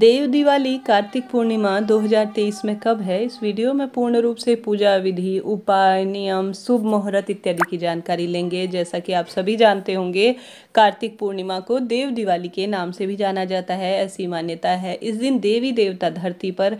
देव दिवाली कार्तिक पूर्णिमा 2023 में कब है इस वीडियो में पूर्ण रूप से पूजा विधि उपाय नियम शुभ मुहूर्त इत्यादि की जानकारी लेंगे जैसा कि आप सभी जानते होंगे कार्तिक पूर्णिमा को देव दिवाली के नाम से भी जाना जाता है ऐसी मान्यता है इस दिन देवी देवता धरती पर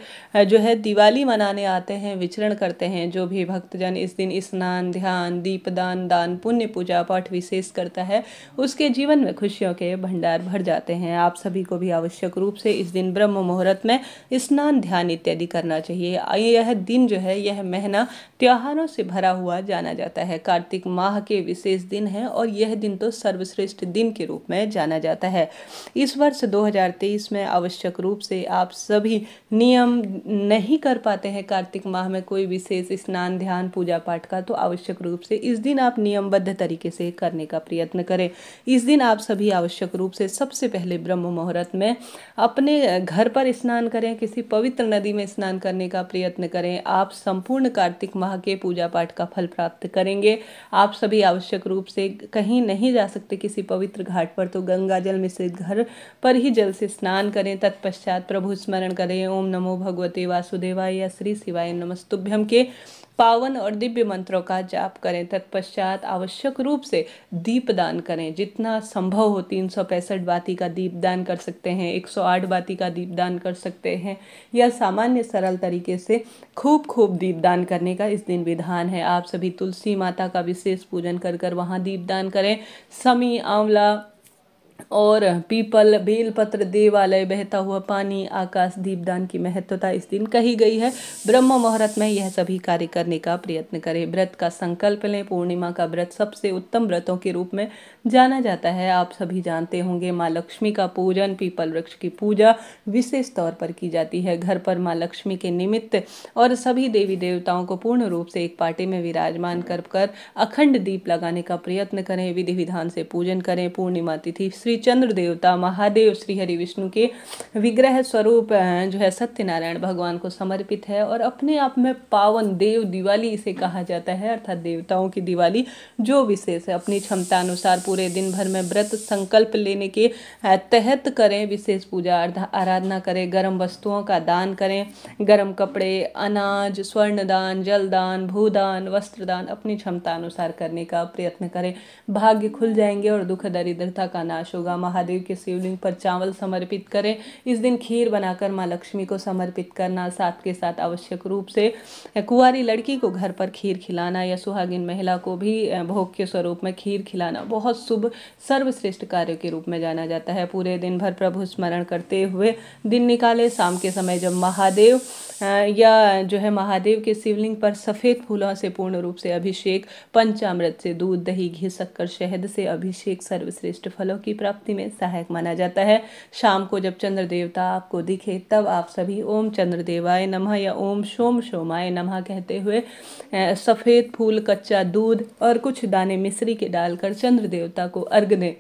जो है दिवाली मनाने आते हैं विचरण करते हैं जो भी भक्तजन इस दिन स्नान ध्यान दीपदान दान पुण्य पूजा पाठ विशेष करता है उसके जीवन में खुशियों के भंडार भर जाते हैं आप सभी को भी आवश्यक रूप से इस दिन दिन ब्रह्म मुहूर्त में स्नान ध्यान इत्यादि करना चाहिए यह दिन जो है यह महीना त्योहारों से भरा हुआ जाना जाता है कार्तिक माह के विशेष दिन है और यह दिन तो सर्वश्रेष्ठ दिन के रूप में जाना जाता है इस वर्ष 2023 में आवश्यक रूप से आप सभी नियम नहीं कर पाते हैं कार्तिक माह में कोई विशेष स्नान ध्यान पूजा पाठ का तो आवश्यक रूप से इस दिन आप नियमबद्ध तरीके से करने का प्रयत्न करें इस दिन आप सभी आवश्यक रूप से सबसे पहले ब्रह्म मुहूर्त में अपने घर पर स्नान करें किसी पवित्र नदी में स्नान करने का प्रयत्न करें आप संपूर्ण कार्तिक माह के पूजा पाठ का फल प्राप्त करेंगे आप सभी आवश्यक रूप से कहीं नहीं जा सकते किसी पवित्र घाट पर तो गंगा जल मिश्रित घर पर ही जल से स्नान करें तत्पश्चात प्रभु स्मरण करें ओम नमो भगवते वासुदेवाय या श्री शिवाय नमस्तुभ्यम के पावन और दिव्य मंत्रों का जाप करें तत्पश्चात आवश्यक रूप से दीप दान करें जितना संभव हो तीन सौ पैंसठ बाती का दीप दान कर सकते हैं एक सौ आठ बाती का दीप दान कर सकते हैं या सामान्य सरल तरीके से खूब खूब दीप दान करने का इस दिन विधान है आप सभी तुलसी माता का विशेष पूजन कर कर वहाँ दीप दान करें समी आंवला और पीपल बेलपत्र देवालय बहता हुआ पानी आकाश दीपदान की महत्वता इस दिन कही गई है ब्रह्म मुहूर्त में यह सभी कार्य करने का प्रयत्न करें व्रत का संकल्प लें पूर्णिमा का व्रत सबसे उत्तम व्रतों के रूप में जाना जाता है आप सभी जानते होंगे माँ लक्ष्मी का पूजन पीपल वृक्ष की पूजा विशेष तौर पर की जाती है घर पर माँ लक्ष्मी के निमित्त और सभी देवी देवताओं को पूर्ण रूप से एक पाटे में विराजमान कर कर अखंड दीप लगाने का प्रयत्न करें विधि विधान से पूजन करें पूर्णिमा तिथि श्री चंद्र देवता महादेव श्री हरि विष्णु के विग्रह स्वरूप जो है सत्यनारायण भगवान को समर्पित है और अपने आप में पावन देव दिवाली इसे कहा जाता है अर्थात देवताओं की दिवाली जो विशेष है अपनी क्षमता अनुसार पूरे दिन भर में व्रत संकल्प लेने के तहत करें विशेष पूजा आराधना करें गर्म वस्तुओं का दान करें गर्म कपड़े अनाज स्वर्ण दान जल दान भूदान वस्त्र दान अपनी क्षमता अनुसार करने का प्रयत्न करें भाग्य खुल जाएंगे और दुख दरिद्रता का नाश होगा होगा महादेव के शिवलिंग पर चावल समर्पित करें इस दिन खीर बनाकर माँ लक्ष्मी को समर्पित करना साथ के साथ आवश्यक रूप से कुंवारी लड़की को घर पर खीर खिलाना या सुहागिन महिला को भी भोग के स्वरूप में खीर खिलाना बहुत शुभ सर्वश्रेष्ठ कार्य के रूप में जाना जाता है पूरे दिन भर प्रभु स्मरण करते हुए दिन निकाले शाम के समय जब महादेव या जो है महादेव के शिवलिंग पर सफ़ेद फूलों से पूर्ण रूप से अभिषेक पंचामृत से दूध दही घी शक्कर शहद से अभिषेक सर्वश्रेष्ठ फलों की प्राप्ति में सहायक माना जाता है शाम को जब चंद्र देवता आपको दिखे तब आप सभी ओम चंद्र देवाय नमः या ओम सोम सोमाय नमः कहते हुए सफ़ेद फूल कच्चा दूध और कुछ दाने मिश्री के डालकर चंद्र देवता को अर्घ दें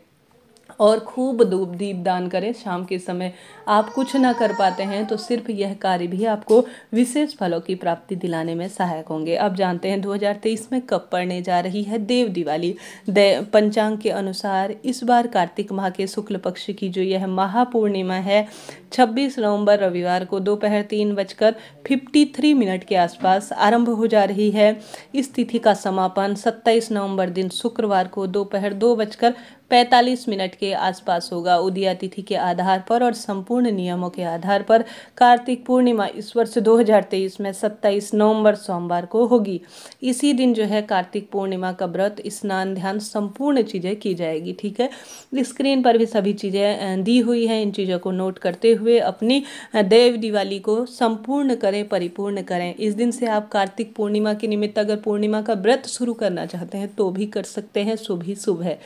और खूब धूप दीप दान करें शाम के समय आप कुछ ना कर पाते हैं तो सिर्फ यह कार्य भी आपको विशेष फलों की प्राप्ति दिलाने में सहायक होंगे अब जानते हैं 2023 में कब पड़ने जा रही है देव दिवाली दे, पंचांग के अनुसार इस बार कार्तिक माह के शुक्ल पक्ष की जो यह महापूर्णिमा है 26 नवंबर रविवार को दोपहर तीन बजकर फिफ्टी थ्री मिनट के आसपास आरंभ हो जा रही है इस तिथि का समापन 27 नवंबर दिन शुक्रवार को दोपहर दो बजकर 45 मिनट के आसपास होगा उदिया तिथि के आधार पर और संपूर्ण नियमों के आधार पर कार्तिक पूर्णिमा इस वर्ष 2023 में 27 नवंबर सोमवार को होगी इसी दिन जो है कार्तिक पूर्णिमा का व्रत स्नान ध्यान संपूर्ण चीज़ें की जाएगी ठीक है स्क्रीन पर भी सभी चीज़ें दी हुई हैं इन चीज़ों को नोट करते हुए हुए अपनी देव दिवाली को संपूर्ण करें परिपूर्ण करें इस दिन से आप कार्तिक पूर्णिमा के निमित्त अगर पूर्णिमा का व्रत शुरू करना चाहते हैं तो भी कर सकते हैं शुभ ही शुभ है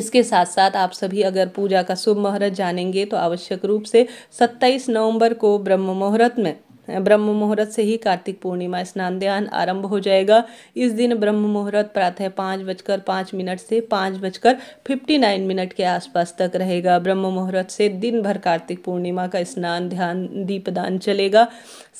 इसके साथ साथ आप सभी अगर पूजा का शुभ मुहूर्त जानेंगे तो आवश्यक रूप से 27 नवंबर को ब्रह्म मुहूर्त में ब्रह्म मुहूर्त से ही कार्तिक पूर्णिमा स्नान ध्यान आरंभ हो जाएगा इस दिन ब्रह्म मुहूर्त प्रातः पाँच बजकर पाँच मिनट से पाँच बजकर फिफ्टी नाइन मिनट के आसपास तक रहेगा ब्रह्म मुहूर्त से दिन भर कार्तिक पूर्णिमा का स्नान ध्यान दीपदान चलेगा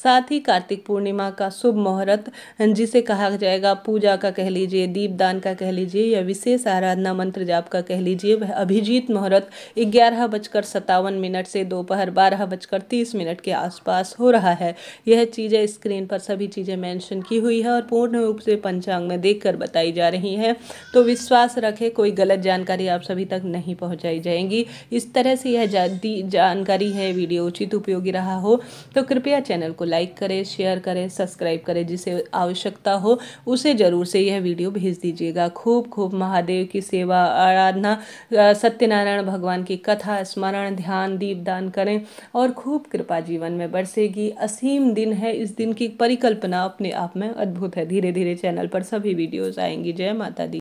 साथ ही कार्तिक पूर्णिमा का शुभ मुहूर्त जिसे कहा जाएगा पूजा का कह लीजिए दीपदान का कह लीजिए या विशेष आराधना मंत्र जाप का कह लीजिए वह अभिजीत मुहूर्त ग्यारह बजकर सत्तावन मिनट से दोपहर बारह बजकर तीस मिनट के आसपास हो रहा है यह चीज़ें स्क्रीन पर सभी चीज़ें मेंशन की हुई है और पूर्ण रूप से पंचांग में देखकर बताई जा रही हैं तो विश्वास रखें कोई गलत जानकारी आप सभी तक नहीं पहुंचाई जाएंगी इस तरह से यह जा, जानकारी है वीडियो उचित उपयोगी रहा हो तो कृपया चैनल को लाइक करें शेयर करें सब्सक्राइब करें जिसे आवश्यकता हो उसे ज़रूर से यह वीडियो भेज दीजिएगा खूब खूब महादेव की सेवा आराधना सत्यनारायण भगवान की कथा स्मरण ध्यान दीपदान करें और खूब कृपा जीवन में बरसेगी असीम थीम दिन है इस दिन की परिकल्पना अपने आप में अद्भुत है धीरे धीरे चैनल पर सभी वीडियोस आएंगी जय माता दी